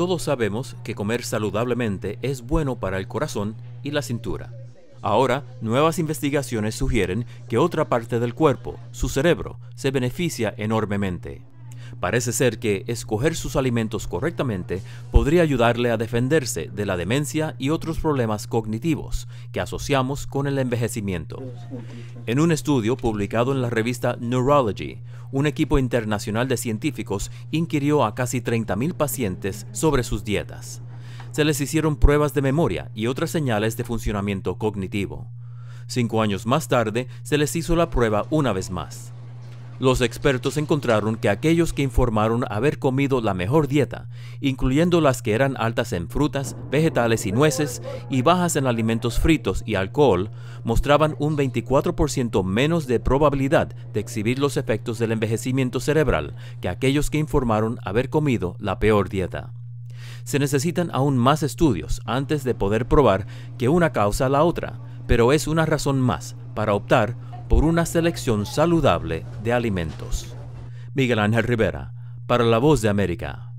Todos sabemos que comer saludablemente es bueno para el corazón y la cintura. Ahora, nuevas investigaciones sugieren que otra parte del cuerpo, su cerebro, se beneficia enormemente. Parece ser que escoger sus alimentos correctamente podría ayudarle a defenderse de la demencia y otros problemas cognitivos que asociamos con el envejecimiento. En un estudio publicado en la revista Neurology, un equipo internacional de científicos inquirió a casi 30.000 pacientes sobre sus dietas. Se les hicieron pruebas de memoria y otras señales de funcionamiento cognitivo. Cinco años más tarde, se les hizo la prueba una vez más. Los expertos encontraron que aquellos que informaron haber comido la mejor dieta, incluyendo las que eran altas en frutas, vegetales y nueces y bajas en alimentos fritos y alcohol, mostraban un 24% menos de probabilidad de exhibir los efectos del envejecimiento cerebral que aquellos que informaron haber comido la peor dieta. Se necesitan aún más estudios antes de poder probar que una causa la otra, pero es una razón más para optar por una selección saludable de alimentos. Miguel Ángel Rivera, para la voz de América.